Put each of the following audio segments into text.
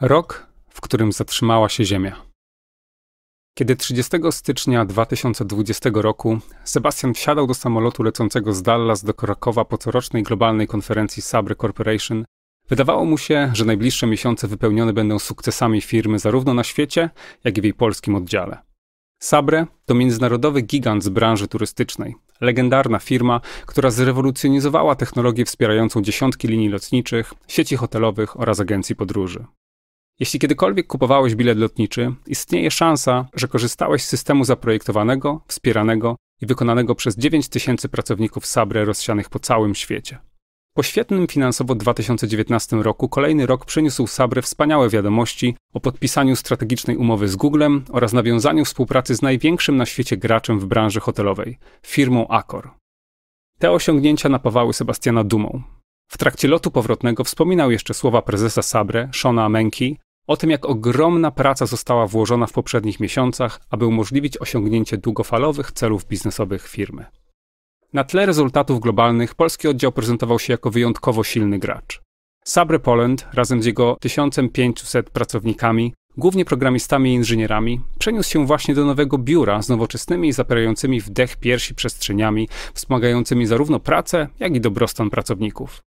Rok, w którym zatrzymała się Ziemia. Kiedy 30 stycznia 2020 roku Sebastian wsiadał do samolotu lecącego z Dallas do Krakowa po corocznej globalnej konferencji Sabre Corporation, wydawało mu się, że najbliższe miesiące wypełnione będą sukcesami firmy zarówno na świecie, jak i w jej polskim oddziale. Sabre to międzynarodowy gigant z branży turystycznej, legendarna firma, która zrewolucjonizowała technologię wspierającą dziesiątki linii lotniczych, sieci hotelowych oraz agencji podróży. Jeśli kiedykolwiek kupowałeś bilet lotniczy, istnieje szansa, że korzystałeś z systemu zaprojektowanego, wspieranego i wykonanego przez 9000 tysięcy pracowników Sabre rozsianych po całym świecie. Po świetnym finansowo 2019 roku kolejny rok przyniósł Sabre wspaniałe wiadomości o podpisaniu strategicznej umowy z Googlem oraz nawiązaniu współpracy z największym na świecie graczem w branży hotelowej, firmą Accor. Te osiągnięcia napawały Sebastiana dumą. W trakcie lotu powrotnego wspominał jeszcze słowa prezesa Sabre, Shona Menki, o tym, jak ogromna praca została włożona w poprzednich miesiącach, aby umożliwić osiągnięcie długofalowych celów biznesowych firmy. Na tle rezultatów globalnych polski oddział prezentował się jako wyjątkowo silny gracz. Sabre Poland razem z jego 1500 pracownikami, głównie programistami i inżynierami, przeniósł się właśnie do nowego biura z nowoczesnymi i zapierającymi wdech piersi przestrzeniami, wspomagającymi zarówno pracę, jak i dobrostan pracowników.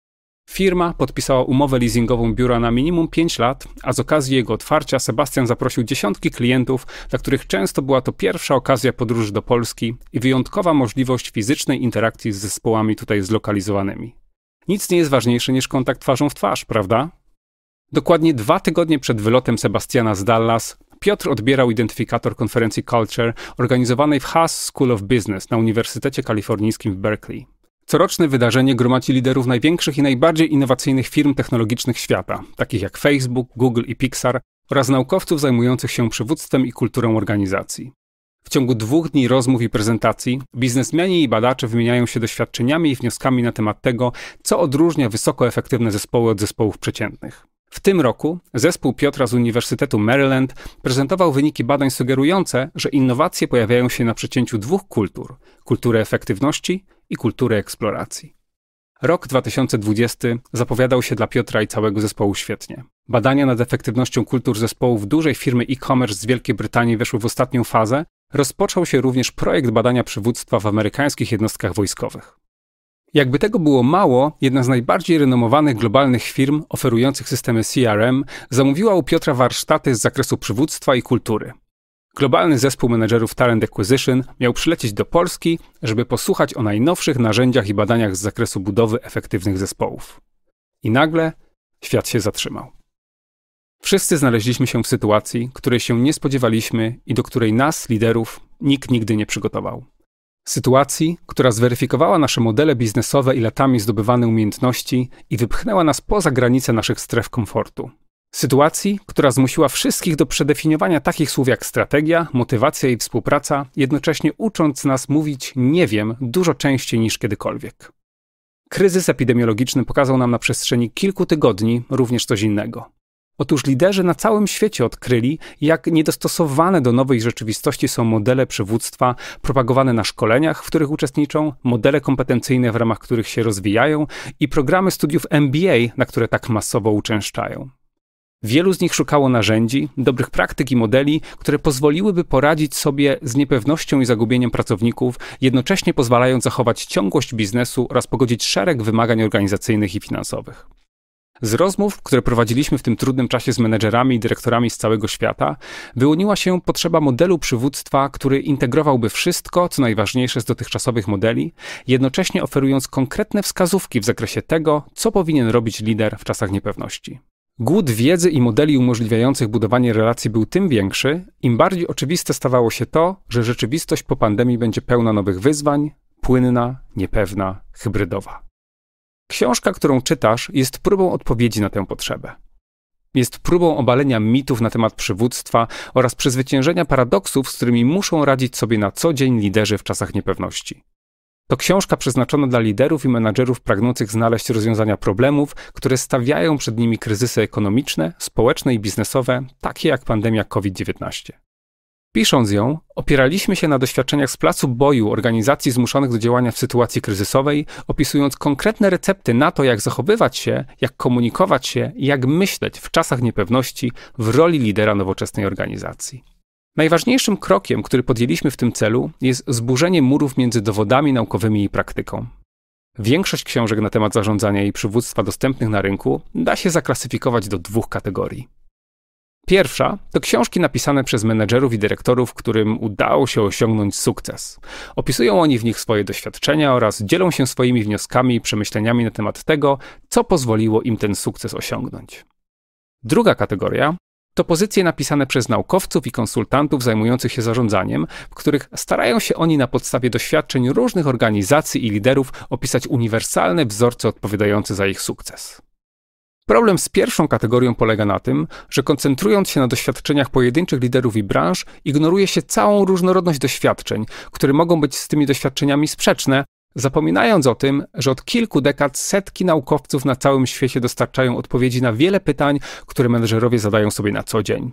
Firma podpisała umowę leasingową biura na minimum 5 lat, a z okazji jego otwarcia Sebastian zaprosił dziesiątki klientów, dla których często była to pierwsza okazja podróży do Polski i wyjątkowa możliwość fizycznej interakcji z zespołami tutaj zlokalizowanymi. Nic nie jest ważniejsze niż kontakt twarzą w twarz, prawda? Dokładnie dwa tygodnie przed wylotem Sebastiana z Dallas Piotr odbierał identyfikator konferencji Culture organizowanej w Haas School of Business na Uniwersytecie Kalifornijskim w Berkeley. Coroczne wydarzenie gromadzi liderów największych i najbardziej innowacyjnych firm technologicznych świata, takich jak Facebook, Google i Pixar, oraz naukowców zajmujących się przywództwem i kulturą organizacji. W ciągu dwóch dni rozmów i prezentacji biznesmeni i badacze wymieniają się doświadczeniami i wnioskami na temat tego, co odróżnia wysoko efektywne zespoły od zespołów przeciętnych. W tym roku zespół Piotra z Uniwersytetu Maryland prezentował wyniki badań sugerujące, że innowacje pojawiają się na przecięciu dwóch kultur kultury efektywności i kultury eksploracji. Rok 2020 zapowiadał się dla Piotra i całego zespołu świetnie. Badania nad efektywnością kultur zespołów dużej firmy e-commerce z Wielkiej Brytanii weszły w ostatnią fazę. Rozpoczął się również projekt badania przywództwa w amerykańskich jednostkach wojskowych. Jakby tego było mało, jedna z najbardziej renomowanych globalnych firm oferujących systemy CRM zamówiła u Piotra warsztaty z zakresu przywództwa i kultury. Globalny zespół menedżerów Talent Acquisition miał przylecieć do Polski, żeby posłuchać o najnowszych narzędziach i badaniach z zakresu budowy efektywnych zespołów. I nagle świat się zatrzymał. Wszyscy znaleźliśmy się w sytuacji, której się nie spodziewaliśmy i do której nas, liderów, nikt nigdy nie przygotował. Sytuacji, która zweryfikowała nasze modele biznesowe i latami zdobywane umiejętności i wypchnęła nas poza granice naszych stref komfortu. Sytuacji, która zmusiła wszystkich do przedefiniowania takich słów jak strategia, motywacja i współpraca, jednocześnie ucząc nas mówić nie wiem dużo częściej niż kiedykolwiek. Kryzys epidemiologiczny pokazał nam na przestrzeni kilku tygodni również coś innego. Otóż liderzy na całym świecie odkryli, jak niedostosowane do nowej rzeczywistości są modele przywództwa propagowane na szkoleniach, w których uczestniczą, modele kompetencyjne, w ramach których się rozwijają i programy studiów MBA, na które tak masowo uczęszczają. Wielu z nich szukało narzędzi, dobrych praktyk i modeli, które pozwoliłyby poradzić sobie z niepewnością i zagubieniem pracowników, jednocześnie pozwalając zachować ciągłość biznesu oraz pogodzić szereg wymagań organizacyjnych i finansowych. Z rozmów, które prowadziliśmy w tym trudnym czasie z menedżerami i dyrektorami z całego świata, wyłoniła się potrzeba modelu przywództwa, który integrowałby wszystko, co najważniejsze z dotychczasowych modeli, jednocześnie oferując konkretne wskazówki w zakresie tego, co powinien robić lider w czasach niepewności. Głód wiedzy i modeli umożliwiających budowanie relacji był tym większy, im bardziej oczywiste stawało się to, że rzeczywistość po pandemii będzie pełna nowych wyzwań, płynna, niepewna, hybrydowa. Książka, którą czytasz, jest próbą odpowiedzi na tę potrzebę. Jest próbą obalenia mitów na temat przywództwa oraz przezwyciężenia paradoksów, z którymi muszą radzić sobie na co dzień liderzy w czasach niepewności. To książka przeznaczona dla liderów i menadżerów pragnących znaleźć rozwiązania problemów, które stawiają przed nimi kryzysy ekonomiczne, społeczne i biznesowe, takie jak pandemia COVID-19. Pisząc ją, opieraliśmy się na doświadczeniach z placu boju organizacji zmuszonych do działania w sytuacji kryzysowej, opisując konkretne recepty na to, jak zachowywać się, jak komunikować się i jak myśleć w czasach niepewności w roli lidera nowoczesnej organizacji. Najważniejszym krokiem, który podjęliśmy w tym celu, jest zburzenie murów między dowodami naukowymi i praktyką. Większość książek na temat zarządzania i przywództwa dostępnych na rynku da się zaklasyfikować do dwóch kategorii. Pierwsza to książki napisane przez menedżerów i dyrektorów, którym udało się osiągnąć sukces. Opisują oni w nich swoje doświadczenia oraz dzielą się swoimi wnioskami i przemyśleniami na temat tego, co pozwoliło im ten sukces osiągnąć. Druga kategoria to pozycje napisane przez naukowców i konsultantów zajmujących się zarządzaniem, w których starają się oni na podstawie doświadczeń różnych organizacji i liderów opisać uniwersalne wzorce odpowiadające za ich sukces. Problem z pierwszą kategorią polega na tym, że koncentrując się na doświadczeniach pojedynczych liderów i branż, ignoruje się całą różnorodność doświadczeń, które mogą być z tymi doświadczeniami sprzeczne, zapominając o tym, że od kilku dekad setki naukowców na całym świecie dostarczają odpowiedzi na wiele pytań, które menedżerowie zadają sobie na co dzień.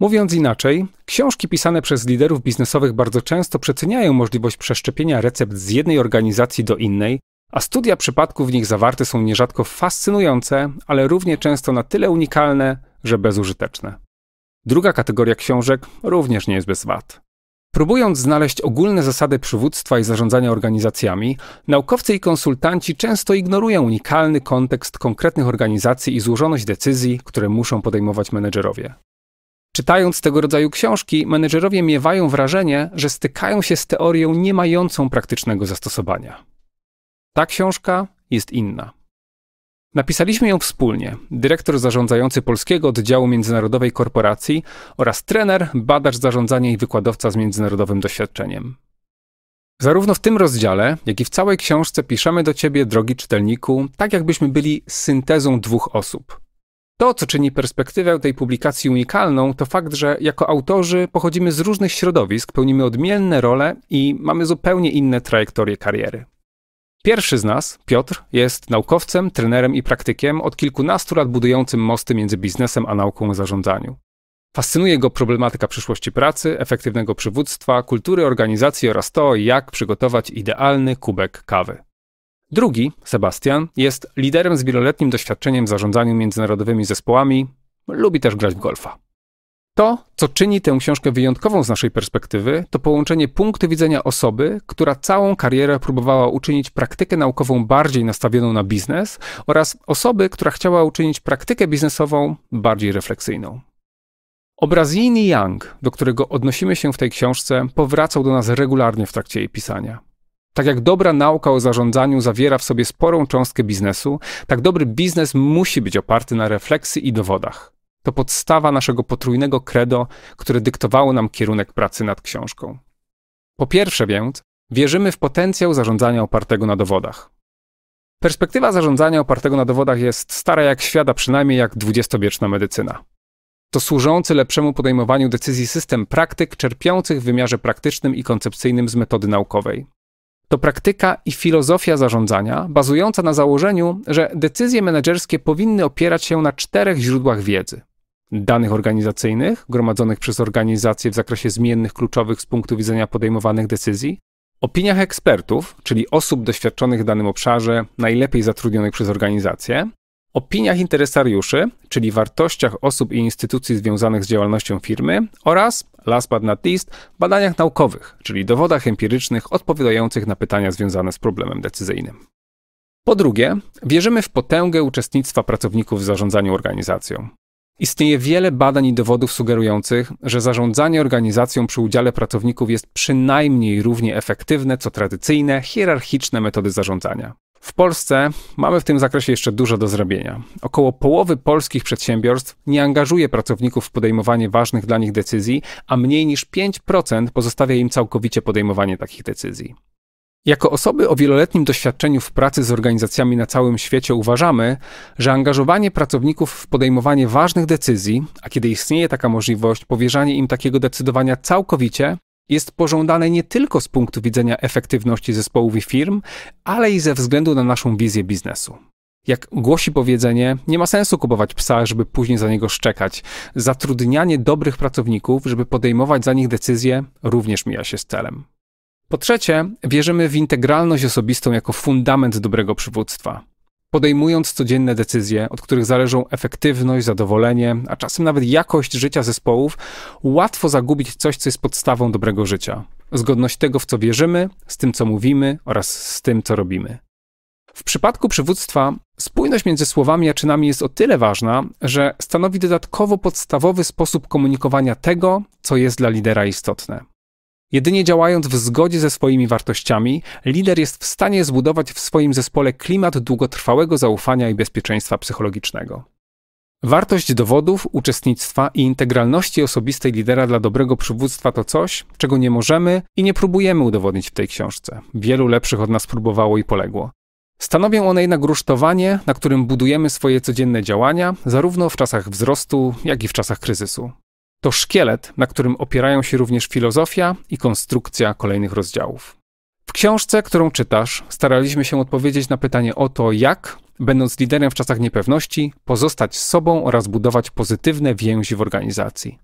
Mówiąc inaczej, książki pisane przez liderów biznesowych bardzo często przeceniają możliwość przeszczepienia recept z jednej organizacji do innej, a studia przypadków w nich zawarte są nierzadko fascynujące, ale równie często na tyle unikalne, że bezużyteczne. Druga kategoria książek również nie jest bez wad. Próbując znaleźć ogólne zasady przywództwa i zarządzania organizacjami, naukowcy i konsultanci często ignorują unikalny kontekst konkretnych organizacji i złożoność decyzji, które muszą podejmować menedżerowie. Czytając tego rodzaju książki, menedżerowie miewają wrażenie, że stykają się z teorią nie mającą praktycznego zastosowania. Ta książka jest inna. Napisaliśmy ją wspólnie, dyrektor zarządzający Polskiego Oddziału Międzynarodowej Korporacji oraz trener, badacz zarządzania i wykładowca z międzynarodowym doświadczeniem. Zarówno w tym rozdziale, jak i w całej książce piszemy do Ciebie, drogi czytelniku, tak jakbyśmy byli syntezą dwóch osób. To, co czyni perspektywę tej publikacji unikalną, to fakt, że jako autorzy pochodzimy z różnych środowisk, pełnimy odmienne role i mamy zupełnie inne trajektorie kariery. Pierwszy z nas, Piotr, jest naukowcem, trenerem i praktykiem od kilkunastu lat budującym mosty między biznesem a nauką o zarządzaniu. Fascynuje go problematyka przyszłości pracy, efektywnego przywództwa, kultury organizacji oraz to, jak przygotować idealny kubek kawy. Drugi, Sebastian, jest liderem z wieloletnim doświadczeniem w zarządzaniu międzynarodowymi zespołami, lubi też grać w golfa. To, co czyni tę książkę wyjątkową z naszej perspektywy, to połączenie punktu widzenia osoby, która całą karierę próbowała uczynić praktykę naukową bardziej nastawioną na biznes, oraz osoby, która chciała uczynić praktykę biznesową bardziej refleksyjną. Obraz Yin i Yang, do którego odnosimy się w tej książce, powracał do nas regularnie w trakcie jej pisania. Tak jak dobra nauka o zarządzaniu zawiera w sobie sporą cząstkę biznesu, tak dobry biznes musi być oparty na refleksji i dowodach. To podstawa naszego potrójnego credo, które dyktowało nam kierunek pracy nad książką. Po pierwsze więc, wierzymy w potencjał zarządzania opartego na dowodach. Perspektywa zarządzania opartego na dowodach jest stara jak świata, przynajmniej jak dwudziestowieczna medycyna. To służący lepszemu podejmowaniu decyzji system praktyk czerpiących w wymiarze praktycznym i koncepcyjnym z metody naukowej. To praktyka i filozofia zarządzania bazująca na założeniu, że decyzje menedżerskie powinny opierać się na czterech źródłach wiedzy: danych organizacyjnych gromadzonych przez organizację w zakresie zmiennych kluczowych z punktu widzenia podejmowanych decyzji, opiniach ekspertów, czyli osób doświadczonych w danym obszarze, najlepiej zatrudnionych przez organizację, opiniach interesariuszy, czyli wartościach osób i instytucji związanych z działalnością firmy oraz, last but not least, badaniach naukowych, czyli dowodach empirycznych odpowiadających na pytania związane z problemem decyzyjnym. Po drugie, wierzymy w potęgę uczestnictwa pracowników w zarządzaniu organizacją. Istnieje wiele badań i dowodów sugerujących, że zarządzanie organizacją przy udziale pracowników jest przynajmniej równie efektywne co tradycyjne, hierarchiczne metody zarządzania. W Polsce mamy w tym zakresie jeszcze dużo do zrobienia. Około połowy polskich przedsiębiorstw nie angażuje pracowników w podejmowanie ważnych dla nich decyzji, a mniej niż 5% pozostawia im całkowicie podejmowanie takich decyzji. Jako osoby o wieloletnim doświadczeniu w pracy z organizacjami na całym świecie uważamy, że angażowanie pracowników w podejmowanie ważnych decyzji, a kiedy istnieje taka możliwość, powierzanie im takiego decydowania całkowicie jest pożądane nie tylko z punktu widzenia efektywności zespołów i firm, ale i ze względu na naszą wizję biznesu. Jak głosi powiedzenie, nie ma sensu kupować psa, żeby później za niego szczekać. Zatrudnianie dobrych pracowników, żeby podejmować za nich decyzje, również mija się z celem. Po trzecie, wierzymy w integralność osobistą jako fundament dobrego przywództwa. Podejmując codzienne decyzje, od których zależą efektywność, zadowolenie, a czasem nawet jakość życia zespołów, łatwo zagubić coś, co jest podstawą dobrego życia. Zgodność tego, w co wierzymy, z tym, co mówimy oraz z tym, co robimy. W przypadku przywództwa spójność między słowami a czynami jest o tyle ważna, że stanowi dodatkowo podstawowy sposób komunikowania tego, co jest dla lidera istotne. Jedynie działając w zgodzie ze swoimi wartościami, lider jest w stanie zbudować w swoim zespole klimat długotrwałego zaufania i bezpieczeństwa psychologicznego. Wartość dowodów, uczestnictwa i integralności osobistej lidera dla dobrego przywództwa to coś, czego nie możemy i nie próbujemy udowodnić w tej książce. Wielu lepszych od nas próbowało i poległo. Stanowią one jednak rusztowanie, na którym budujemy swoje codzienne działania, zarówno w czasach wzrostu, jak i w czasach kryzysu. To szkielet, na którym opierają się również filozofia i konstrukcja kolejnych rozdziałów. W książce, którą czytasz, staraliśmy się odpowiedzieć na pytanie o to, jak, będąc liderem w czasach niepewności, pozostać sobą oraz budować pozytywne więzi w organizacji.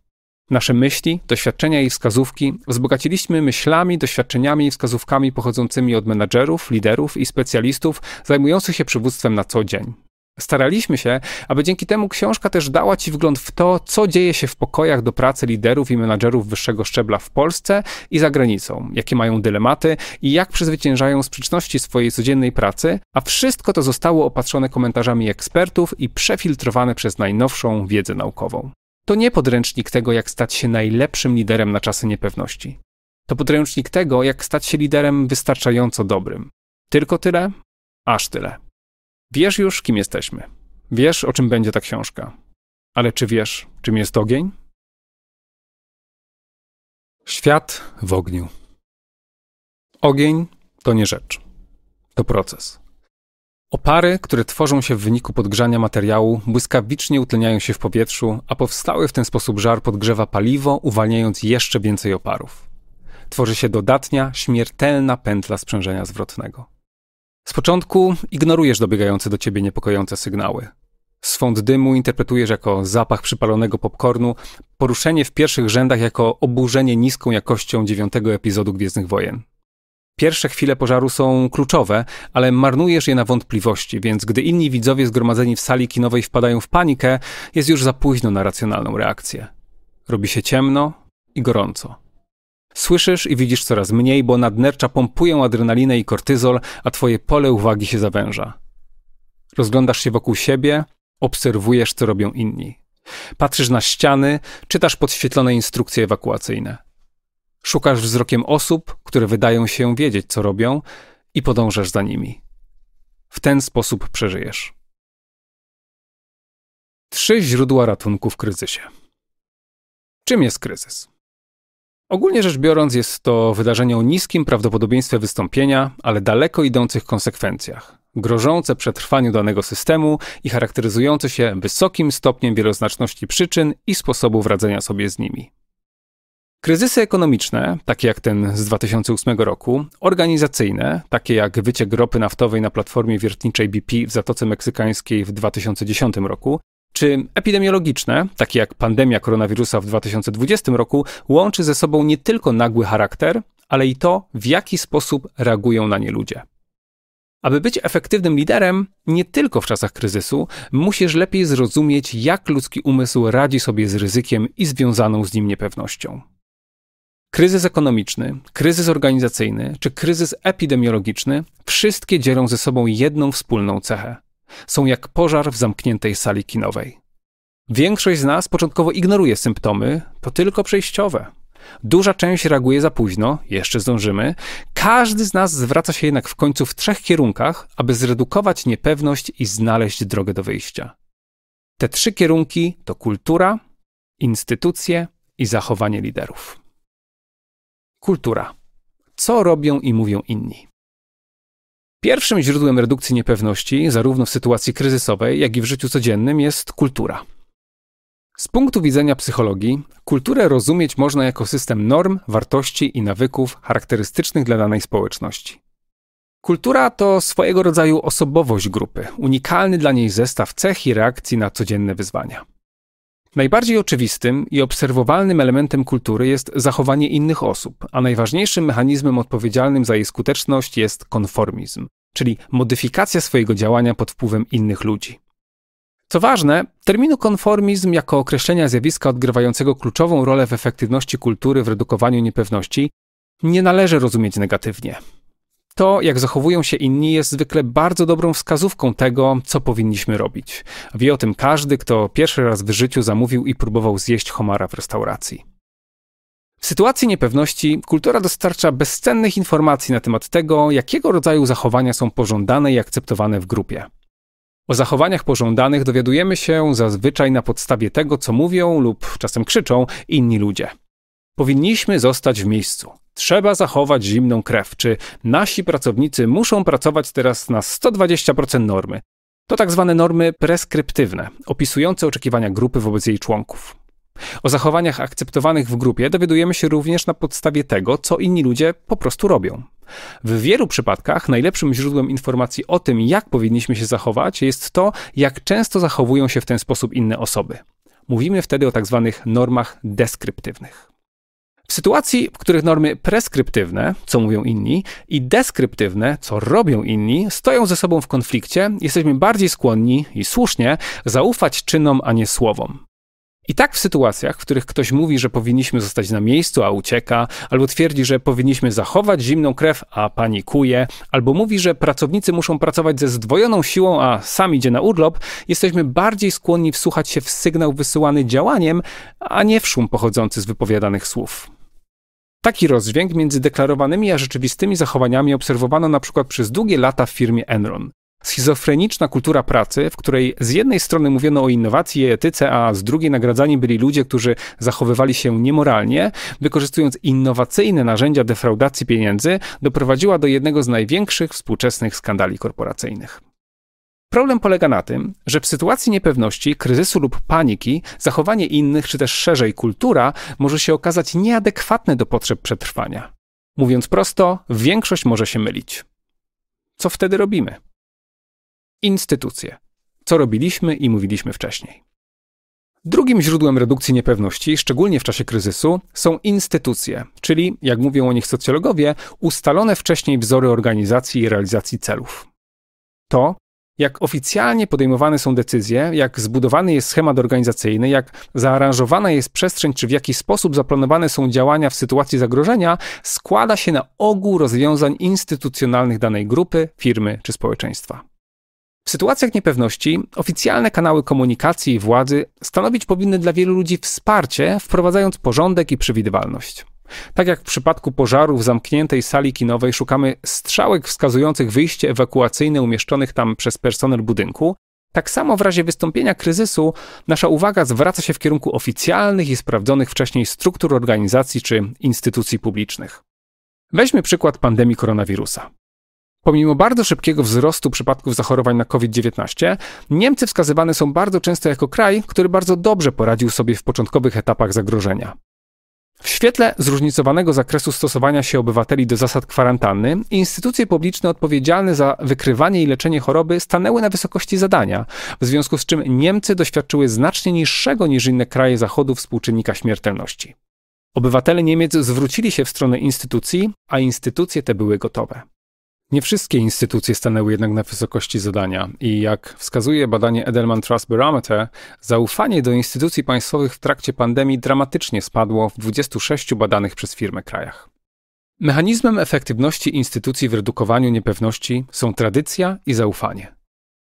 Nasze myśli, doświadczenia i wskazówki wzbogaciliśmy myślami, doświadczeniami i wskazówkami pochodzącymi od menedżerów, liderów i specjalistów zajmujących się przywództwem na co dzień, Staraliśmy się, aby dzięki temu książka też dała Ci wgląd w to, co dzieje się w pokojach do pracy liderów i menadżerów wyższego szczebla w Polsce i za granicą, jakie mają dylematy i jak przezwyciężają sprzeczności swojej codziennej pracy, a wszystko to zostało opatrzone komentarzami ekspertów i przefiltrowane przez najnowszą wiedzę naukową. To nie podręcznik tego, jak stać się najlepszym liderem na czasy niepewności. To podręcznik tego, jak stać się liderem wystarczająco dobrym. Tylko tyle, aż tyle. Wiesz już, kim jesteśmy. Wiesz, o czym będzie ta książka. Ale czy wiesz, czym jest ogień? Świat w ogniu. Ogień to nie rzecz. To proces. Opary, które tworzą się w wyniku podgrzania materiału, błyskawicznie utleniają się w powietrzu, a powstały w ten sposób żar podgrzewa paliwo, uwalniając jeszcze więcej oparów. Tworzy się dodatnia, śmiertelna pętla sprzężenia zwrotnego. Z początku ignorujesz dobiegające do ciebie niepokojące sygnały. Swąd dymu interpretujesz jako zapach przypalonego popcornu, poruszenie w pierwszych rzędach jako oburzenie niską jakością dziewiątego epizodu Gwiezdnych Wojen. Pierwsze chwile pożaru są kluczowe, ale marnujesz je na wątpliwości, więc gdy inni widzowie zgromadzeni w sali kinowej wpadają w panikę, jest już za późno na racjonalną reakcję. Robi się ciemno i gorąco. Słyszysz i widzisz coraz mniej, bo nadnercza pompują adrenalinę i kortyzol, a twoje pole uwagi się zawęża. Rozglądasz się wokół siebie, obserwujesz, co robią inni. Patrzysz na ściany, czytasz podświetlone instrukcje ewakuacyjne. Szukasz wzrokiem osób, które wydają się wiedzieć, co robią, i podążasz za nimi. W ten sposób przeżyjesz. Trzy źródła ratunku w kryzysie. Czym jest kryzys? Ogólnie rzecz biorąc, jest to wydarzenie o niskim prawdopodobieństwie wystąpienia, ale daleko idących konsekwencjach, grożące przetrwaniu danego systemu i charakteryzujące się wysokim stopniem wieloznaczności przyczyn i sposobów radzenia sobie z nimi. Kryzysy ekonomiczne, takie jak ten z 2008 roku, organizacyjne, takie jak wyciek ropy naftowej na platformie wiertniczej BP w Zatoce Meksykańskiej w 2010 roku, czy epidemiologiczne, takie jak pandemia koronawirusa w 2020 roku, łączy ze sobą nie tylko nagły charakter, ale i to, w jaki sposób reagują na nie ludzie? Aby być efektywnym liderem, nie tylko w czasach kryzysu, musisz lepiej zrozumieć, jak ludzki umysł radzi sobie z ryzykiem i związaną z nim niepewnością. Kryzys ekonomiczny, kryzys organizacyjny czy kryzys epidemiologiczny wszystkie dzielą ze sobą jedną wspólną cechę są jak pożar w zamkniętej sali kinowej. Większość z nas początkowo ignoruje symptomy, to tylko przejściowe. Duża część reaguje za późno, jeszcze zdążymy. Każdy z nas zwraca się jednak w końcu w trzech kierunkach, aby zredukować niepewność i znaleźć drogę do wyjścia. Te trzy kierunki to kultura, instytucje i zachowanie liderów. Kultura. Co robią i mówią inni? Pierwszym źródłem redukcji niepewności, zarówno w sytuacji kryzysowej, jak i w życiu codziennym, jest kultura. Z punktu widzenia psychologii, kulturę rozumieć można jako system norm, wartości i nawyków charakterystycznych dla danej społeczności. Kultura to swojego rodzaju osobowość grupy, unikalny dla niej zestaw cech i reakcji na codzienne wyzwania. Najbardziej oczywistym i obserwowalnym elementem kultury jest zachowanie innych osób, a najważniejszym mechanizmem odpowiedzialnym za jej skuteczność jest konformizm, czyli modyfikacja swojego działania pod wpływem innych ludzi. Co ważne, terminu konformizm jako określenia zjawiska odgrywającego kluczową rolę w efektywności kultury w redukowaniu niepewności nie należy rozumieć negatywnie. To, jak zachowują się inni, jest zwykle bardzo dobrą wskazówką tego, co powinniśmy robić. Wie o tym każdy, kto pierwszy raz w życiu zamówił i próbował zjeść homara w restauracji. W sytuacji niepewności kultura dostarcza bezcennych informacji na temat tego, jakiego rodzaju zachowania są pożądane i akceptowane w grupie. O zachowaniach pożądanych dowiadujemy się zazwyczaj na podstawie tego, co mówią lub czasem krzyczą inni ludzie. Powinniśmy zostać w miejscu trzeba zachować zimną krew, czy nasi pracownicy muszą pracować teraz na 120% normy. To tak zwane normy preskryptywne, opisujące oczekiwania grupy wobec jej członków. O zachowaniach akceptowanych w grupie dowiadujemy się również na podstawie tego, co inni ludzie po prostu robią. W wielu przypadkach najlepszym źródłem informacji o tym, jak powinniśmy się zachować, jest to, jak często zachowują się w ten sposób inne osoby. Mówimy wtedy o tak zwanych normach deskryptywnych. W sytuacji, w których normy preskryptywne, co mówią inni, i deskryptywne, co robią inni, stoją ze sobą w konflikcie, jesteśmy bardziej skłonni i słusznie zaufać czynom, a nie słowom. I tak w sytuacjach, w których ktoś mówi, że powinniśmy zostać na miejscu, a ucieka, albo twierdzi, że powinniśmy zachować zimną krew, a panikuje, albo mówi, że pracownicy muszą pracować ze zdwojoną siłą, a sam idzie na urlop, jesteśmy bardziej skłonni wsłuchać się w sygnał wysyłany działaniem, a nie w szum pochodzący z wypowiadanych słów. Taki rozdźwięk między deklarowanymi a rzeczywistymi zachowaniami obserwowano na przykład przez długie lata w firmie Enron. Schizofreniczna kultura pracy, w której z jednej strony mówiono o innowacji i etyce, a z drugiej nagradzani byli ludzie, którzy zachowywali się niemoralnie, wykorzystując innowacyjne narzędzia defraudacji pieniędzy, doprowadziła do jednego z największych współczesnych skandali korporacyjnych. Problem polega na tym, że w sytuacji niepewności, kryzysu lub paniki zachowanie innych, czy też szerzej kultura, może się okazać nieadekwatne do potrzeb przetrwania. Mówiąc prosto, większość może się mylić. Co wtedy robimy? Instytucje. Co robiliśmy i mówiliśmy wcześniej. Drugim źródłem redukcji niepewności, szczególnie w czasie kryzysu, są instytucje, czyli, jak mówią o nich socjologowie, ustalone wcześniej wzory organizacji i realizacji celów. To, jak oficjalnie podejmowane są decyzje, jak zbudowany jest schemat organizacyjny, jak zaaranżowana jest przestrzeń, czy w jaki sposób zaplanowane są działania w sytuacji zagrożenia, składa się na ogół rozwiązań instytucjonalnych danej grupy, firmy czy społeczeństwa. W sytuacjach niepewności oficjalne kanały komunikacji i władzy stanowić powinny dla wielu ludzi wsparcie, wprowadzając porządek i przewidywalność. Tak jak w przypadku pożaru w zamkniętej sali kinowej szukamy strzałek wskazujących wyjście ewakuacyjne umieszczonych tam przez personel budynku, tak samo w razie wystąpienia kryzysu nasza uwaga zwraca się w kierunku oficjalnych i sprawdzonych wcześniej struktur organizacji czy instytucji publicznych. Weźmy przykład pandemii koronawirusa. Pomimo bardzo szybkiego wzrostu przypadków zachorowań na COVID-19, Niemcy wskazywane są bardzo często jako kraj, który bardzo dobrze poradził sobie w początkowych etapach zagrożenia. W świetle zróżnicowanego zakresu stosowania się obywateli do zasad kwarantanny, instytucje publiczne odpowiedzialne za wykrywanie i leczenie choroby stanęły na wysokości zadania, w związku z czym Niemcy doświadczyły znacznie niższego niż inne kraje Zachodu współczynnika śmiertelności. Obywatele Niemiec zwrócili się w stronę instytucji, a instytucje te były gotowe. Nie wszystkie instytucje stanęły jednak na wysokości zadania i jak wskazuje badanie Edelman Trust Barometer, zaufanie do instytucji państwowych w trakcie pandemii dramatycznie spadło w 26 badanych przez firmę krajach. Mechanizmem efektywności instytucji w redukowaniu niepewności są tradycja i zaufanie.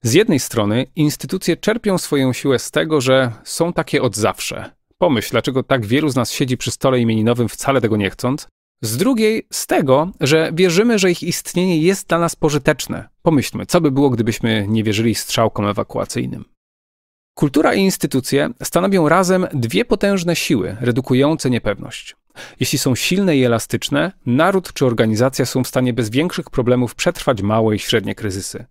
Z jednej strony instytucje czerpią swoją siłę z tego, że są takie od zawsze. Pomyśl, dlaczego tak wielu z nas siedzi przy stole imieninowym wcale tego nie chcąc, z drugiej, z tego, że wierzymy, że ich istnienie jest dla nas pożyteczne. Pomyślmy, co by było, gdybyśmy nie wierzyli strzałkom ewakuacyjnym. Kultura i instytucje stanowią razem dwie potężne siły redukujące niepewność. Jeśli są silne i elastyczne, naród czy organizacja są w stanie bez większych problemów przetrwać małe i średnie kryzysy.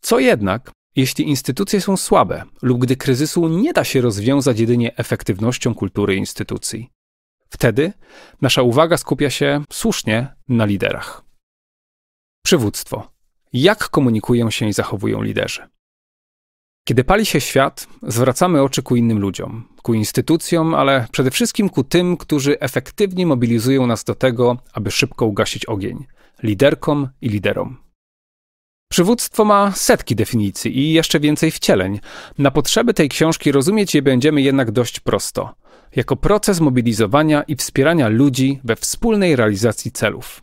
Co jednak, jeśli instytucje są słabe lub gdy kryzysu nie da się rozwiązać jedynie efektywnością kultury instytucji? Wtedy nasza uwaga skupia się słusznie na liderach. Przywództwo. Jak komunikują się i zachowują liderzy? Kiedy pali się świat, zwracamy oczy ku innym ludziom, ku instytucjom, ale przede wszystkim ku tym, którzy efektywnie mobilizują nas do tego, aby szybko ugasić ogień liderkom i liderom. Przywództwo ma setki definicji i jeszcze więcej wcieleń. Na potrzeby tej książki rozumieć je będziemy jednak dość prosto jako proces mobilizowania i wspierania ludzi we wspólnej realizacji celów.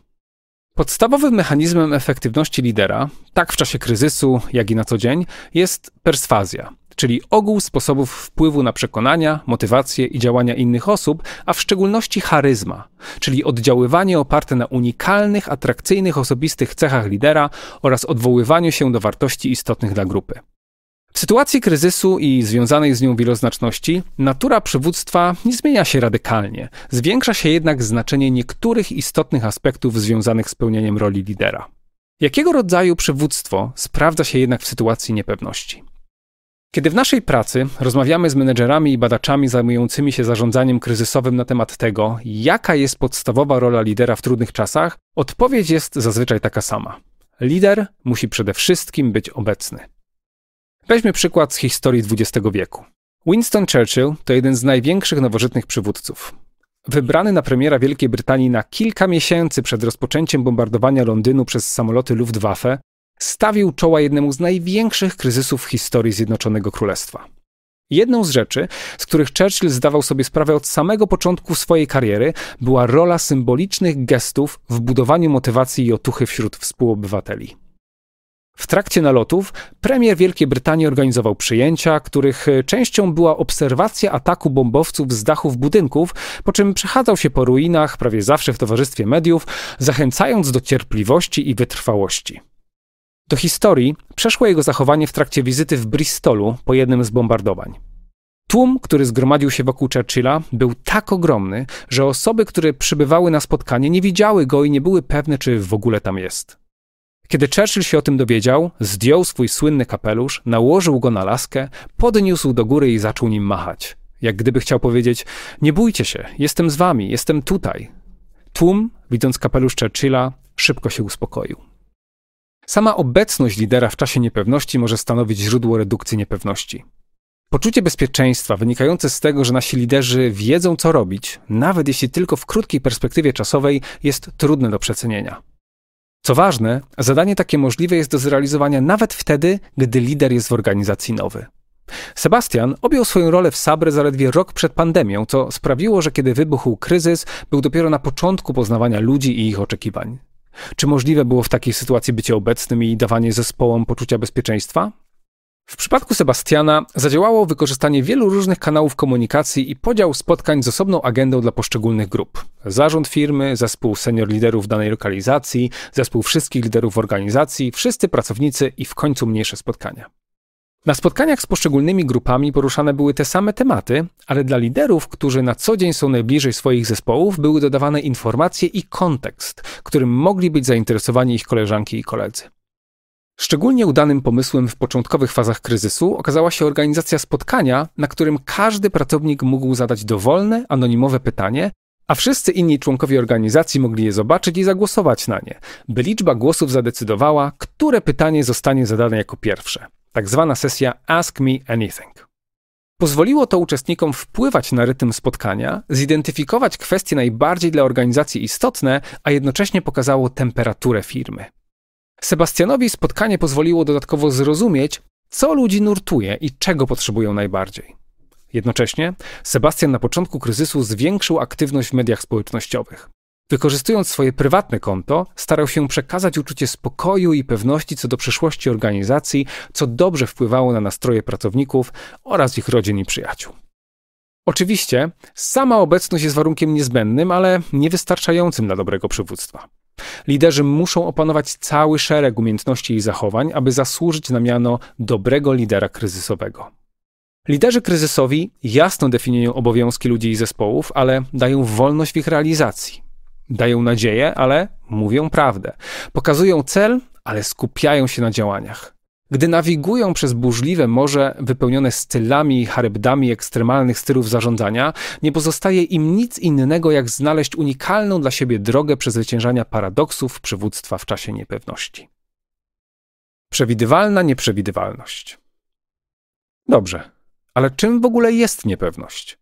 Podstawowym mechanizmem efektywności lidera, tak w czasie kryzysu, jak i na co dzień, jest perswazja, czyli ogół sposobów wpływu na przekonania, motywacje i działania innych osób, a w szczególności charyzma, czyli oddziaływanie oparte na unikalnych, atrakcyjnych osobistych cechach lidera oraz odwoływaniu się do wartości istotnych dla grupy. W sytuacji kryzysu i związanej z nią wieloznaczności, natura przywództwa nie zmienia się radykalnie, zwiększa się jednak znaczenie niektórych istotnych aspektów związanych z pełnieniem roli lidera. Jakiego rodzaju przywództwo sprawdza się jednak w sytuacji niepewności? Kiedy w naszej pracy rozmawiamy z menedżerami i badaczami zajmującymi się zarządzaniem kryzysowym na temat tego, jaka jest podstawowa rola lidera w trudnych czasach, odpowiedź jest zazwyczaj taka sama. Lider musi przede wszystkim być obecny. Weźmy przykład z historii XX wieku. Winston Churchill to jeden z największych nowożytnych przywódców. Wybrany na premiera Wielkiej Brytanii na kilka miesięcy przed rozpoczęciem bombardowania Londynu przez samoloty Luftwaffe, stawił czoła jednemu z największych kryzysów w historii Zjednoczonego Królestwa. Jedną z rzeczy, z których Churchill zdawał sobie sprawę od samego początku swojej kariery, była rola symbolicznych gestów w budowaniu motywacji i otuchy wśród współobywateli. W trakcie nalotów premier Wielkiej Brytanii organizował przyjęcia, których e, częścią była obserwacja ataku bombowców z dachów budynków, po czym przechadzał się po ruinach, prawie zawsze w towarzystwie mediów, zachęcając do cierpliwości i wytrwałości. Do historii przeszło jego zachowanie w trakcie wizyty w Bristolu po jednym z bombardowań. Tłum, który zgromadził się wokół Churchilla, był tak ogromny, że osoby, które przybywały na spotkanie, nie widziały go i nie były pewne, czy w ogóle tam jest. Kiedy Churchill się o tym dowiedział, zdjął swój słynny kapelusz, nałożył go na laskę, podniósł do góry i zaczął nim machać. Jak gdyby chciał powiedzieć: Nie bójcie się, jestem z wami, jestem tutaj. Tłum, widząc kapelusz Churchilla, szybko się uspokoił. Sama obecność lidera w czasie niepewności może stanowić źródło redukcji niepewności. Poczucie bezpieczeństwa wynikające z tego, że nasi liderzy wiedzą, co robić, nawet jeśli tylko w krótkiej perspektywie czasowej, jest trudne do przecenienia. Co ważne, zadanie takie możliwe jest do zrealizowania nawet wtedy, gdy lider jest w organizacji nowy. Sebastian objął swoją rolę w Sabre zaledwie rok przed pandemią, co sprawiło, że kiedy wybuchł kryzys, był dopiero na początku poznawania ludzi i ich oczekiwań. Czy możliwe było w takiej sytuacji bycie obecnym i dawanie zespołom poczucia bezpieczeństwa? W przypadku Sebastiana zadziałało wykorzystanie wielu różnych kanałów komunikacji i podział spotkań z osobną agendą dla poszczególnych grup. Zarząd firmy, zespół senior liderów danej lokalizacji, zespół wszystkich liderów organizacji, wszyscy pracownicy i w końcu mniejsze spotkania. Na spotkaniach z poszczególnymi grupami poruszane były te same tematy, ale dla liderów, którzy na co dzień są najbliżej swoich zespołów, były dodawane informacje i kontekst, którym mogli być zainteresowani ich koleżanki i koledzy. Szczególnie udanym pomysłem w początkowych fazach kryzysu okazała się organizacja spotkania, na którym każdy pracownik mógł zadać dowolne, anonimowe pytanie, a wszyscy inni członkowie organizacji mogli je zobaczyć i zagłosować na nie, by liczba głosów zadecydowała, które pytanie zostanie zadane jako pierwsze. Tak zwana sesja Ask Me Anything. Pozwoliło to uczestnikom wpływać na rytm spotkania, zidentyfikować kwestie najbardziej dla organizacji istotne, a jednocześnie pokazało temperaturę firmy. Sebastianowi spotkanie pozwoliło dodatkowo zrozumieć, co ludzi nurtuje i czego potrzebują najbardziej. Jednocześnie Sebastian na początku kryzysu zwiększył aktywność w mediach społecznościowych. Wykorzystując swoje prywatne konto, starał się przekazać uczucie spokoju i pewności co do przyszłości organizacji, co dobrze wpływało na nastroje pracowników oraz ich rodzin i przyjaciół. Oczywiście, sama obecność jest warunkiem niezbędnym, ale niewystarczającym dla dobrego przywództwa. Liderzy muszą opanować cały szereg umiejętności i zachowań, aby zasłużyć na miano dobrego lidera kryzysowego. Liderzy kryzysowi jasno definiują obowiązki ludzi i zespołów, ale dają wolność w ich realizacji. Dają nadzieję, ale mówią prawdę. Pokazują cel, ale skupiają się na działaniach. Gdy nawigują przez burzliwe morze wypełnione stylami i charybdami ekstremalnych stylów zarządzania, nie pozostaje im nic innego jak znaleźć unikalną dla siebie drogę przezwyciężania paradoksów przywództwa w czasie niepewności. Przewidywalna nieprzewidywalność. Dobrze, ale czym w ogóle jest niepewność?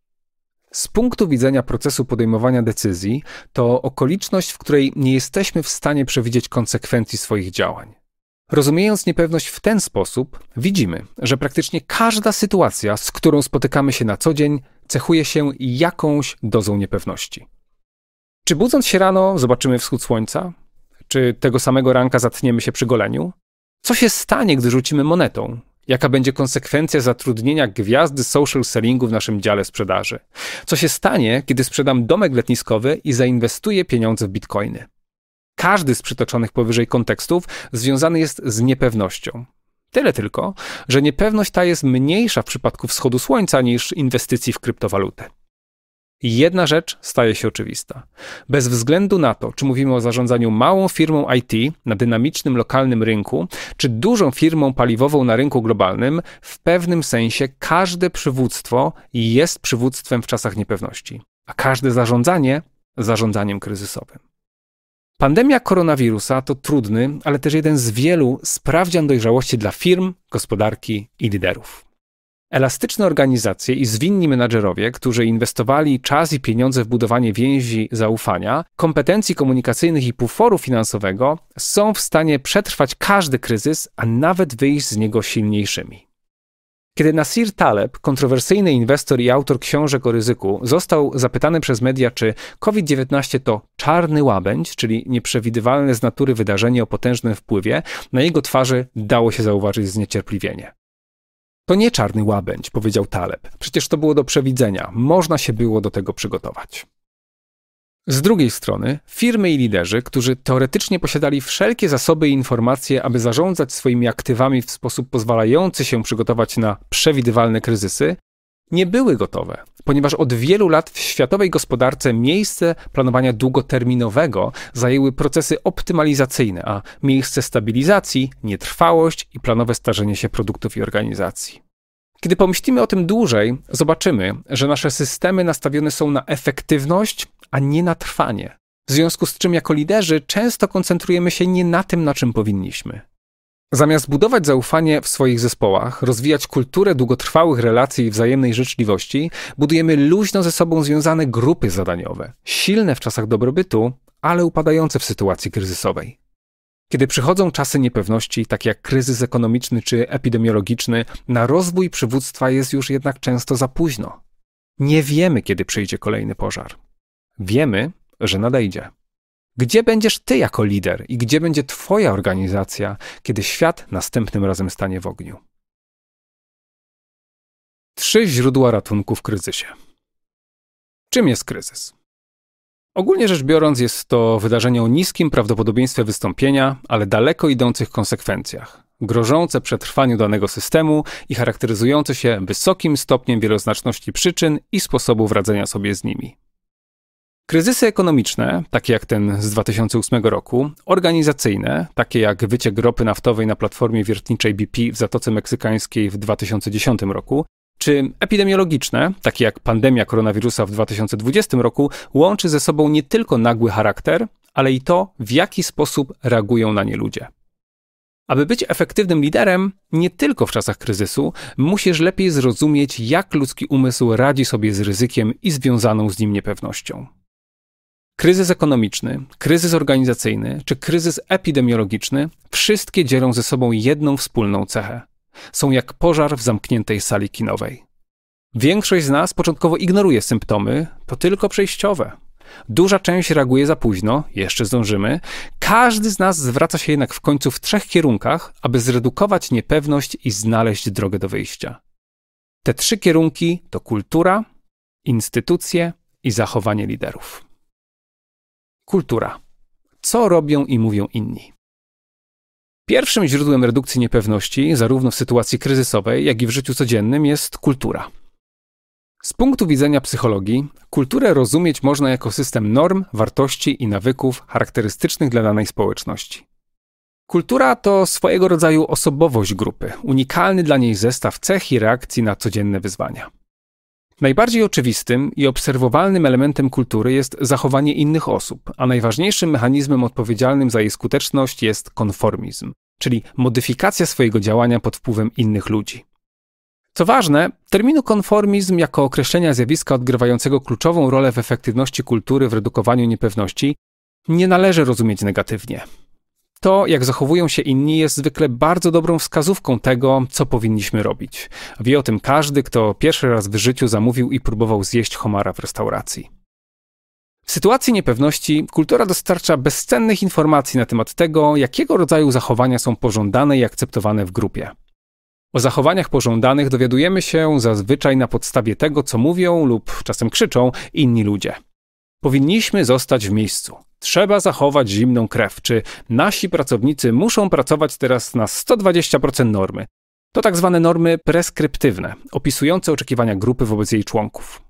Z punktu widzenia procesu podejmowania decyzji, to okoliczność, w której nie jesteśmy w stanie przewidzieć konsekwencji swoich działań. Rozumiejąc niepewność w ten sposób, widzimy, że praktycznie każda sytuacja, z którą spotykamy się na co dzień, cechuje się jakąś dozą niepewności. Czy budząc się rano zobaczymy wschód słońca? Czy tego samego ranka zatniemy się przy goleniu? Co się stanie, gdy rzucimy monetą? Jaka będzie konsekwencja zatrudnienia gwiazdy social sellingu w naszym dziale sprzedaży? Co się stanie, kiedy sprzedam domek letniskowy i zainwestuję pieniądze w bitcoiny? Każdy z przytoczonych powyżej kontekstów związany jest z niepewnością. Tyle tylko, że niepewność ta jest mniejsza w przypadku wschodu słońca niż inwestycji w kryptowalutę. Jedna rzecz staje się oczywista. Bez względu na to, czy mówimy o zarządzaniu małą firmą IT na dynamicznym lokalnym rynku, czy dużą firmą paliwową na rynku globalnym, w pewnym sensie każde przywództwo jest przywództwem w czasach niepewności, a każde zarządzanie zarządzaniem kryzysowym. Pandemia koronawirusa to trudny, ale też jeden z wielu sprawdzian dojrzałości dla firm, gospodarki i liderów. Elastyczne organizacje i zwinni menadżerowie, którzy inwestowali czas i pieniądze w budowanie więzi zaufania, kompetencji komunikacyjnych i puforu finansowego, są w stanie przetrwać każdy kryzys, a nawet wyjść z niego silniejszymi. Kiedy Nasir Taleb, kontrowersyjny inwestor i autor książek o ryzyku, został zapytany przez media, czy COVID-19 to czarny łabędź, czyli nieprzewidywalne z natury wydarzenie o potężnym wpływie, na jego twarzy dało się zauważyć zniecierpliwienie. To nie czarny łabędź, powiedział Taleb. Przecież to było do przewidzenia. Można się było do tego przygotować. Z drugiej strony, firmy i liderzy, którzy teoretycznie posiadali wszelkie zasoby i informacje, aby zarządzać swoimi aktywami w sposób pozwalający się przygotować na przewidywalne kryzysy, nie były gotowe, ponieważ od wielu lat w światowej gospodarce miejsce planowania długoterminowego zajęły procesy optymalizacyjne, a miejsce stabilizacji, nietrwałość i planowe starzenie się produktów i organizacji. Kiedy pomyślimy o tym dłużej, zobaczymy, że nasze systemy nastawione są na efektywność, a nie na trwanie. W związku z czym, jako liderzy, często koncentrujemy się nie na tym, na czym powinniśmy. Zamiast budować zaufanie w swoich zespołach, rozwijać kulturę długotrwałych relacji i wzajemnej życzliwości, budujemy luźno ze sobą związane grupy zadaniowe, silne w czasach dobrobytu, ale upadające w sytuacji kryzysowej. Kiedy przychodzą czasy niepewności, takie jak kryzys ekonomiczny czy epidemiologiczny, na rozwój przywództwa jest już jednak często za późno. Nie wiemy, kiedy przyjdzie kolejny pożar. Wiemy, że nadejdzie. Gdzie będziesz ty jako lider i gdzie będzie twoja organizacja, kiedy świat następnym razem stanie w ogniu? Trzy źródła ratunku w kryzysie. Czym jest kryzys? Ogólnie rzecz biorąc, jest to wydarzenie o niskim prawdopodobieństwie wystąpienia, ale daleko idących konsekwencjach, grożące przetrwaniu danego systemu i charakteryzujące się wysokim stopniem wieloznaczności przyczyn i sposobów radzenia sobie z nimi. Kryzysy ekonomiczne, takie jak ten z 2008 roku, organizacyjne, takie jak wyciek ropy naftowej na platformie wiertniczej BP w Zatoce Meksykańskiej w 2010 roku, czy epidemiologiczne, takie jak pandemia koronawirusa w 2020 roku, łączy ze sobą nie tylko nagły charakter, ale i to, w jaki sposób reagują na nie ludzie. Aby być efektywnym liderem, nie tylko w czasach kryzysu, musisz lepiej zrozumieć, jak ludzki umysł radzi sobie z ryzykiem i związaną z nim niepewnością. Kryzys ekonomiczny, kryzys organizacyjny czy kryzys epidemiologiczny wszystkie dzielą ze sobą jedną wspólną cechę są jak pożar w zamkniętej sali kinowej. Większość z nas początkowo ignoruje symptomy, to tylko przejściowe. Duża część reaguje za późno, jeszcze zdążymy. Każdy z nas zwraca się jednak w końcu w trzech kierunkach, aby zredukować niepewność i znaleźć drogę do wyjścia. Te trzy kierunki to kultura, instytucje i zachowanie liderów. Kultura. Co robią i mówią inni? Pierwszym źródłem redukcji niepewności, zarówno w sytuacji kryzysowej, jak i w życiu codziennym, jest kultura. Z punktu widzenia psychologii, kulturę rozumieć można jako system norm, wartości i nawyków charakterystycznych dla danej społeczności. Kultura to swojego rodzaju osobowość grupy, unikalny dla niej zestaw cech i reakcji na codzienne wyzwania. Najbardziej oczywistym i obserwowalnym elementem kultury jest zachowanie innych osób, a najważniejszym mechanizmem odpowiedzialnym za jej skuteczność jest konformizm, czyli modyfikacja swojego działania pod wpływem innych ludzi. Co ważne, terminu konformizm jako określenia zjawiska odgrywającego kluczową rolę w efektywności kultury w redukowaniu niepewności nie należy rozumieć negatywnie. To, jak zachowują się inni, jest zwykle bardzo dobrą wskazówką tego, co powinniśmy robić. Wie o tym każdy, kto pierwszy raz w życiu zamówił i próbował zjeść homara w restauracji. W sytuacji niepewności kultura dostarcza bezcennych informacji na temat tego, jakiego rodzaju zachowania są pożądane i akceptowane w grupie. O zachowaniach pożądanych dowiadujemy się zazwyczaj na podstawie tego, co mówią lub czasem krzyczą inni ludzie. Powinniśmy zostać w miejscu. Trzeba zachować zimną krew, czy nasi pracownicy muszą pracować teraz na 120% normy. To tak zwane normy preskryptywne, opisujące oczekiwania grupy wobec jej członków.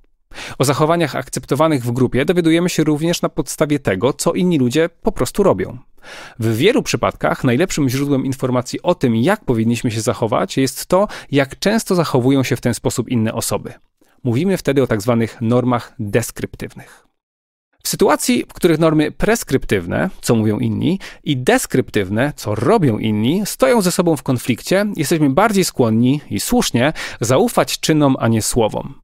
O zachowaniach akceptowanych w grupie dowiadujemy się również na podstawie tego, co inni ludzie po prostu robią. W wielu przypadkach najlepszym źródłem informacji o tym, jak powinniśmy się zachować, jest to, jak często zachowują się w ten sposób inne osoby. Mówimy wtedy o tak zwanych normach deskryptywnych. W sytuacji, w których normy preskryptywne, co mówią inni, i deskryptywne, co robią inni, stoją ze sobą w konflikcie, jesteśmy bardziej skłonni i słusznie zaufać czynom, a nie słowom.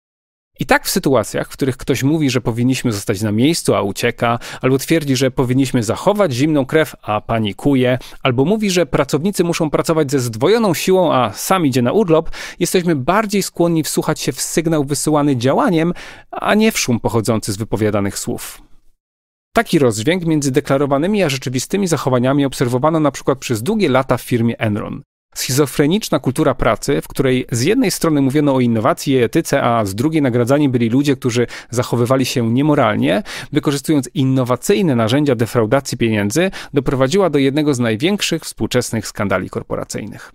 I tak w sytuacjach, w których ktoś mówi, że powinniśmy zostać na miejscu, a ucieka, albo twierdzi, że powinniśmy zachować zimną krew, a panikuje, albo mówi, że pracownicy muszą pracować ze zdwojoną siłą, a sam idzie na urlop, jesteśmy bardziej skłonni wsłuchać się w sygnał wysyłany działaniem, a nie w szum pochodzący z wypowiadanych słów. Taki rozdźwięk między deklarowanymi a rzeczywistymi zachowaniami obserwowano np. przez długie lata w firmie Enron. Schizofreniczna kultura pracy, w której z jednej strony mówiono o innowacji i etyce, a z drugiej nagradzani byli ludzie, którzy zachowywali się niemoralnie, wykorzystując innowacyjne narzędzia defraudacji pieniędzy, doprowadziła do jednego z największych współczesnych skandali korporacyjnych.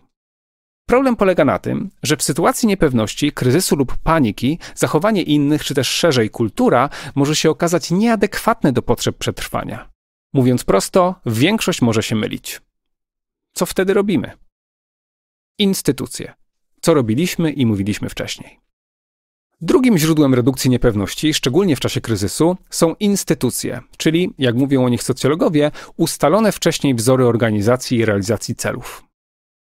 Problem polega na tym, że w sytuacji niepewności, kryzysu lub paniki zachowanie innych, czy też szerzej kultura, może się okazać nieadekwatne do potrzeb przetrwania. Mówiąc prosto, większość może się mylić. Co wtedy robimy? Instytucje. Co robiliśmy i mówiliśmy wcześniej. Drugim źródłem redukcji niepewności, szczególnie w czasie kryzysu, są instytucje, czyli, jak mówią o nich socjologowie, ustalone wcześniej wzory organizacji i realizacji celów.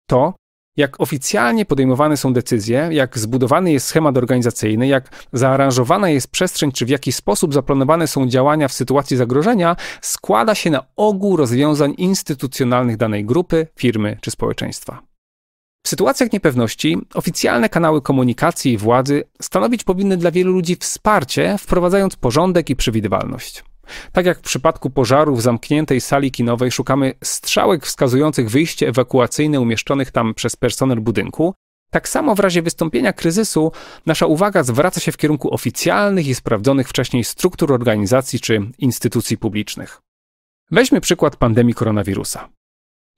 To, jak oficjalnie podejmowane są decyzje, jak zbudowany jest schemat organizacyjny, jak zaaranżowana jest przestrzeń, czy w jaki sposób zaplanowane są działania w sytuacji zagrożenia, składa się na ogół rozwiązań instytucjonalnych danej grupy, firmy czy społeczeństwa. W sytuacjach niepewności oficjalne kanały komunikacji i władzy stanowić powinny dla wielu ludzi wsparcie, wprowadzając porządek i przewidywalność. Tak jak w przypadku pożaru w zamkniętej sali kinowej szukamy strzałek wskazujących wyjście ewakuacyjne umieszczonych tam przez personel budynku, tak samo w razie wystąpienia kryzysu nasza uwaga zwraca się w kierunku oficjalnych i sprawdzonych wcześniej struktur organizacji czy instytucji publicznych. Weźmy przykład pandemii koronawirusa.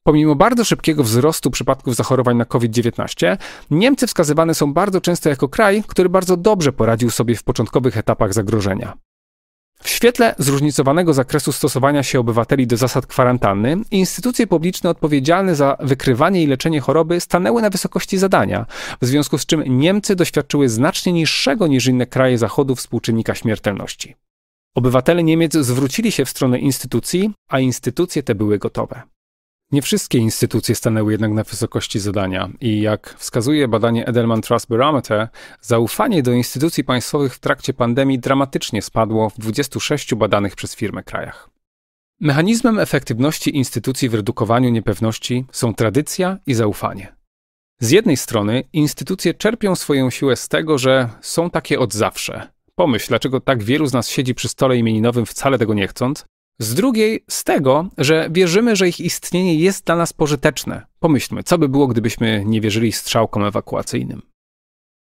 Pomimo bardzo szybkiego wzrostu przypadków zachorowań na COVID-19, Niemcy wskazywane są bardzo często jako kraj, który bardzo dobrze poradził sobie w początkowych etapach zagrożenia. W świetle zróżnicowanego zakresu stosowania się obywateli do zasad kwarantanny, instytucje publiczne odpowiedzialne za wykrywanie i leczenie choroby stanęły na wysokości zadania, w związku z czym Niemcy doświadczyły znacznie niższego niż inne kraje Zachodu współczynnika śmiertelności. Obywatele Niemiec zwrócili się w stronę instytucji, a instytucje te były gotowe. Nie wszystkie instytucje stanęły jednak na wysokości zadania i jak wskazuje badanie Edelman Trust Barometer, zaufanie do instytucji państwowych w trakcie pandemii dramatycznie spadło w 26 badanych przez firmę krajach. Mechanizmem efektywności instytucji w redukowaniu niepewności są tradycja i zaufanie. Z jednej strony instytucje czerpią swoją siłę z tego, że są takie od zawsze. Pomyśl, dlaczego tak wielu z nas siedzi przy stole imieninowym wcale tego nie chcąc, z drugiej, z tego, że wierzymy, że ich istnienie jest dla nas pożyteczne. Pomyślmy, co by było, gdybyśmy nie wierzyli strzałkom ewakuacyjnym.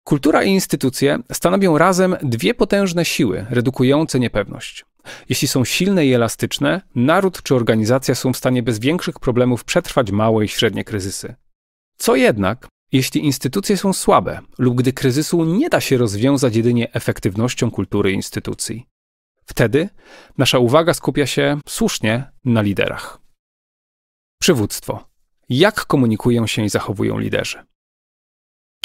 Kultura i instytucje stanowią razem dwie potężne siły redukujące niepewność. Jeśli są silne i elastyczne, naród czy organizacja są w stanie bez większych problemów przetrwać małe i średnie kryzysy. Co jednak, jeśli instytucje są słabe lub gdy kryzysu nie da się rozwiązać jedynie efektywnością kultury instytucji? Wtedy nasza uwaga skupia się słusznie na liderach. Przywództwo. Jak komunikują się i zachowują liderzy?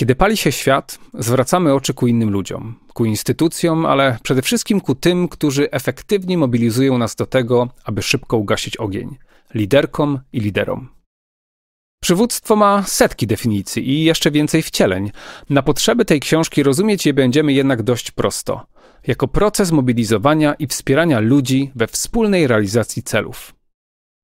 Kiedy pali się świat, zwracamy oczy ku innym ludziom, ku instytucjom, ale przede wszystkim ku tym, którzy efektywnie mobilizują nas do tego, aby szybko ugasić ogień liderkom i liderom. Przywództwo ma setki definicji i jeszcze więcej wcieleń. Na potrzeby tej książki rozumieć je będziemy jednak dość prosto jako proces mobilizowania i wspierania ludzi we wspólnej realizacji celów.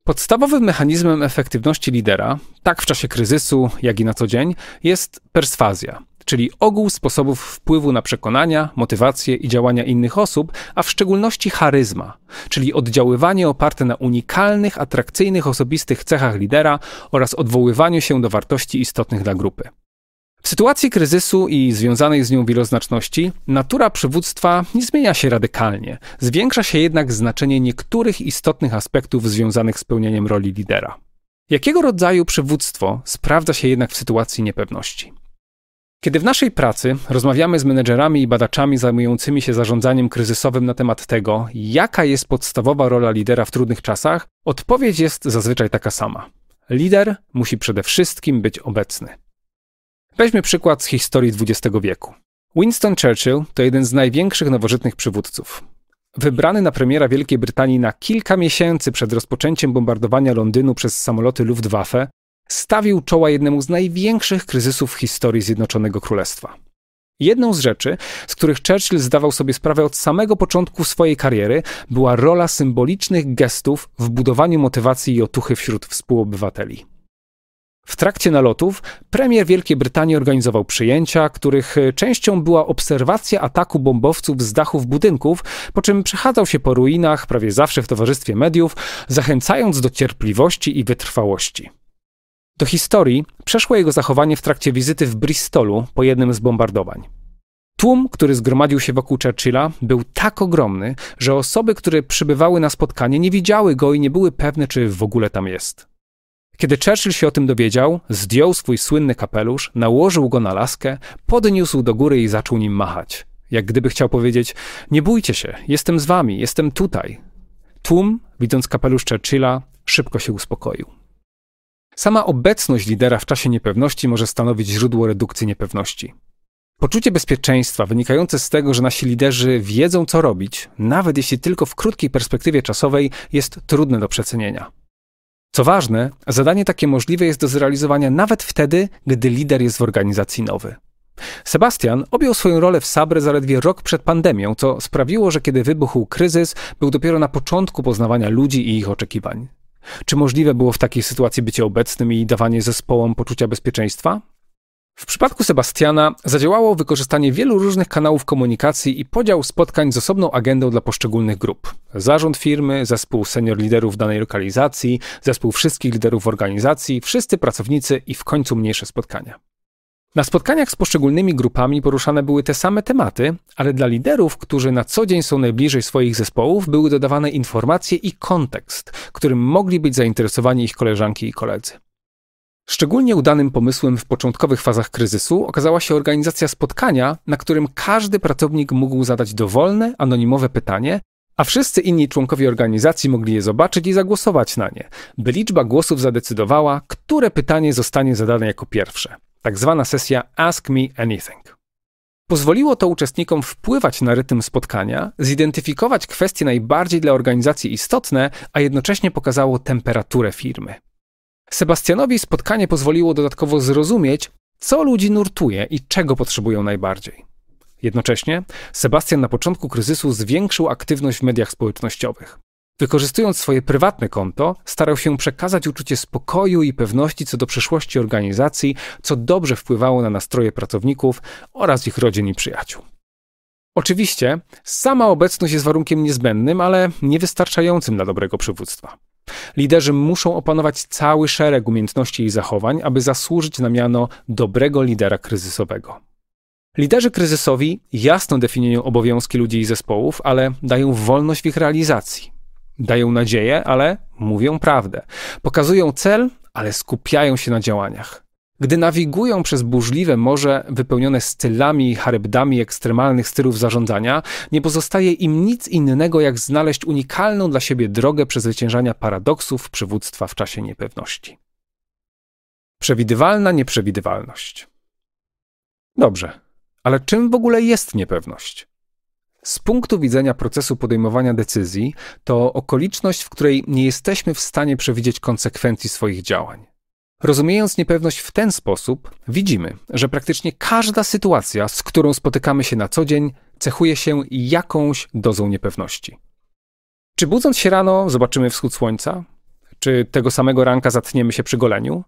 Podstawowym mechanizmem efektywności lidera, tak w czasie kryzysu, jak i na co dzień, jest perswazja, czyli ogół sposobów wpływu na przekonania, motywacje i działania innych osób, a w szczególności charyzma, czyli oddziaływanie oparte na unikalnych, atrakcyjnych osobistych cechach lidera oraz odwoływaniu się do wartości istotnych dla grupy. W sytuacji kryzysu i związanej z nią wieloznaczności, natura przywództwa nie zmienia się radykalnie. Zwiększa się jednak znaczenie niektórych istotnych aspektów związanych z pełnieniem roli lidera. Jakiego rodzaju przywództwo sprawdza się jednak w sytuacji niepewności? Kiedy w naszej pracy rozmawiamy z menedżerami i badaczami zajmującymi się zarządzaniem kryzysowym na temat tego, jaka jest podstawowa rola lidera w trudnych czasach, odpowiedź jest zazwyczaj taka sama. Lider musi przede wszystkim być obecny. Weźmy przykład z historii XX wieku. Winston Churchill to jeden z największych nowożytnych przywódców. Wybrany na premiera Wielkiej Brytanii na kilka miesięcy przed rozpoczęciem bombardowania Londynu przez samoloty Luftwaffe, stawił czoła jednemu z największych kryzysów w historii Zjednoczonego Królestwa. Jedną z rzeczy, z których Churchill zdawał sobie sprawę od samego początku swojej kariery, była rola symbolicznych gestów w budowaniu motywacji i otuchy wśród współobywateli. W trakcie nalotów premier Wielkiej Brytanii organizował przyjęcia, których e, częścią była obserwacja ataku bombowców z dachów budynków, po czym przechadzał się po ruinach, prawie zawsze w towarzystwie mediów, zachęcając do cierpliwości i wytrwałości. Do historii przeszło jego zachowanie w trakcie wizyty w Bristolu po jednym z bombardowań. Tłum, który zgromadził się wokół Churchilla, był tak ogromny, że osoby, które przybywały na spotkanie, nie widziały go i nie były pewne, czy w ogóle tam jest. Kiedy Churchill się o tym dowiedział, zdjął swój słynny kapelusz, nałożył go na laskę, podniósł do góry i zaczął nim machać. Jak gdyby chciał powiedzieć: Nie bójcie się, jestem z wami, jestem tutaj. Tłum, widząc kapelusz Churchilla, szybko się uspokoił. Sama obecność lidera w czasie niepewności może stanowić źródło redukcji niepewności. Poczucie bezpieczeństwa wynikające z tego, że nasi liderzy wiedzą, co robić, nawet jeśli tylko w krótkiej perspektywie czasowej, jest trudne do przecenienia. Co ważne, zadanie takie możliwe jest do zrealizowania nawet wtedy, gdy lider jest w organizacji nowy. Sebastian objął swoją rolę w Sabre zaledwie rok przed pandemią, co sprawiło, że kiedy wybuchł kryzys, był dopiero na początku poznawania ludzi i ich oczekiwań. Czy możliwe było w takiej sytuacji bycie obecnym i dawanie zespołom poczucia bezpieczeństwa? W przypadku Sebastiana zadziałało wykorzystanie wielu różnych kanałów komunikacji i podział spotkań z osobną agendą dla poszczególnych grup. Zarząd firmy, zespół senior liderów danej lokalizacji, zespół wszystkich liderów organizacji, wszyscy pracownicy i w końcu mniejsze spotkania. Na spotkaniach z poszczególnymi grupami poruszane były te same tematy, ale dla liderów, którzy na co dzień są najbliżej swoich zespołów, były dodawane informacje i kontekst, którym mogli być zainteresowani ich koleżanki i koledzy. Szczególnie udanym pomysłem w początkowych fazach kryzysu okazała się organizacja spotkania, na którym każdy pracownik mógł zadać dowolne, anonimowe pytanie, a wszyscy inni członkowie organizacji mogli je zobaczyć i zagłosować na nie, by liczba głosów zadecydowała, które pytanie zostanie zadane jako pierwsze. Tak zwana sesja Ask Me Anything. Pozwoliło to uczestnikom wpływać na rytm spotkania, zidentyfikować kwestie najbardziej dla organizacji istotne, a jednocześnie pokazało temperaturę firmy. Sebastianowi spotkanie pozwoliło dodatkowo zrozumieć, co ludzi nurtuje i czego potrzebują najbardziej. Jednocześnie Sebastian na początku kryzysu zwiększył aktywność w mediach społecznościowych. Wykorzystując swoje prywatne konto, starał się przekazać uczucie spokoju i pewności co do przyszłości organizacji, co dobrze wpływało na nastroje pracowników oraz ich rodzin i przyjaciół. Oczywiście, sama obecność jest warunkiem niezbędnym, ale niewystarczającym dla dobrego przywództwa. Liderzy muszą opanować cały szereg umiejętności i zachowań, aby zasłużyć na miano dobrego lidera kryzysowego. Liderzy kryzysowi jasno definiują obowiązki ludzi i zespołów, ale dają wolność w ich realizacji. Dają nadzieję, ale mówią prawdę. Pokazują cel, ale skupiają się na działaniach. Gdy nawigują przez burzliwe morze wypełnione stylami i charybdami ekstremalnych stylów zarządzania, nie pozostaje im nic innego jak znaleźć unikalną dla siebie drogę przezwyciężania paradoksów przywództwa w czasie niepewności. Przewidywalna nieprzewidywalność. Dobrze, ale czym w ogóle jest niepewność? Z punktu widzenia procesu podejmowania decyzji, to okoliczność, w której nie jesteśmy w stanie przewidzieć konsekwencji swoich działań. Rozumiejąc niepewność w ten sposób, widzimy, że praktycznie każda sytuacja, z którą spotykamy się na co dzień, cechuje się jakąś dozą niepewności. Czy budząc się rano zobaczymy wschód słońca? Czy tego samego ranka zatniemy się przy goleniu?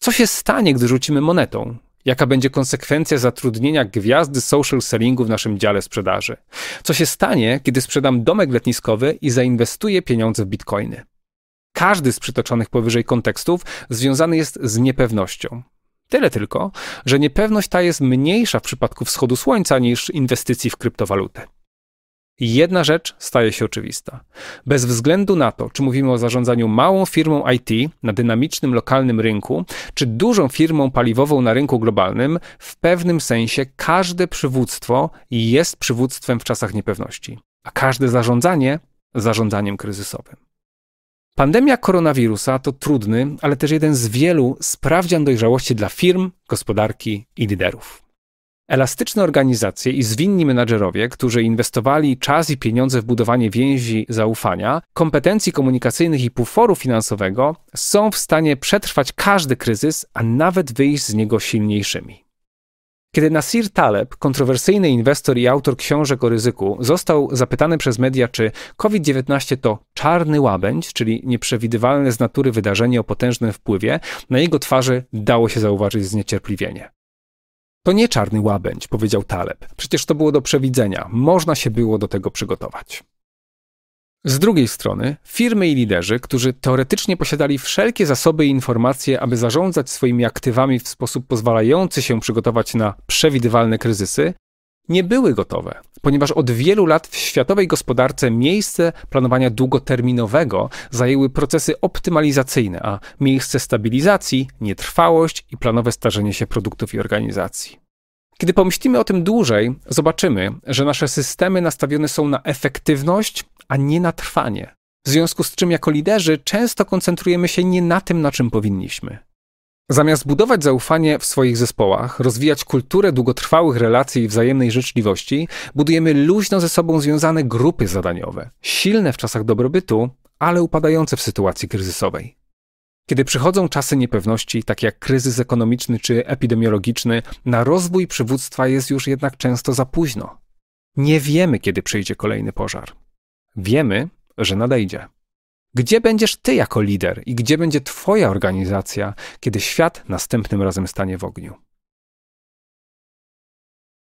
Co się stanie, gdy rzucimy monetą? Jaka będzie konsekwencja zatrudnienia gwiazdy social sellingu w naszym dziale sprzedaży? Co się stanie, kiedy sprzedam domek letniskowy i zainwestuję pieniądze w bitcoiny? Każdy z przytoczonych powyżej kontekstów związany jest z niepewnością. Tyle tylko, że niepewność ta jest mniejsza w przypadku wschodu słońca niż inwestycji w kryptowalutę. Jedna rzecz staje się oczywista. Bez względu na to, czy mówimy o zarządzaniu małą firmą IT na dynamicznym lokalnym rynku, czy dużą firmą paliwową na rynku globalnym, w pewnym sensie każde przywództwo jest przywództwem w czasach niepewności, a każde zarządzanie zarządzaniem kryzysowym. Pandemia koronawirusa to trudny, ale też jeden z wielu sprawdzian dojrzałości dla firm, gospodarki i liderów. Elastyczne organizacje i zwinni menadżerowie, którzy inwestowali czas i pieniądze w budowanie więzi zaufania, kompetencji komunikacyjnych i puforu finansowego, są w stanie przetrwać każdy kryzys, a nawet wyjść z niego silniejszymi. Kiedy Nasir Taleb, kontrowersyjny inwestor i autor książek o ryzyku, został zapytany przez media, czy COVID-19 to czarny łabędź, czyli nieprzewidywalne z natury wydarzenie o potężnym wpływie, na jego twarzy dało się zauważyć zniecierpliwienie. To nie czarny łabędź, powiedział Taleb. Przecież to było do przewidzenia. Można się było do tego przygotować. Z drugiej strony, firmy i liderzy, którzy teoretycznie posiadali wszelkie zasoby i informacje, aby zarządzać swoimi aktywami w sposób pozwalający się przygotować na przewidywalne kryzysy, nie były gotowe, ponieważ od wielu lat w światowej gospodarce miejsce planowania długoterminowego zajęły procesy optymalizacyjne, a miejsce stabilizacji, nietrwałość i planowe starzenie się produktów i organizacji. Kiedy pomyślimy o tym dłużej, zobaczymy, że nasze systemy nastawione są na efektywność a nie na trwanie. W związku z czym, jako liderzy, często koncentrujemy się nie na tym, na czym powinniśmy. Zamiast budować zaufanie w swoich zespołach, rozwijać kulturę długotrwałych relacji i wzajemnej życzliwości, budujemy luźno ze sobą związane grupy zadaniowe, silne w czasach dobrobytu, ale upadające w sytuacji kryzysowej. Kiedy przychodzą czasy niepewności, takie jak kryzys ekonomiczny czy epidemiologiczny, na rozwój przywództwa jest już jednak często za późno. Nie wiemy, kiedy przyjdzie kolejny pożar wiemy, że nadejdzie. Gdzie będziesz ty jako lider i gdzie będzie twoja organizacja, kiedy świat następnym razem stanie w ogniu?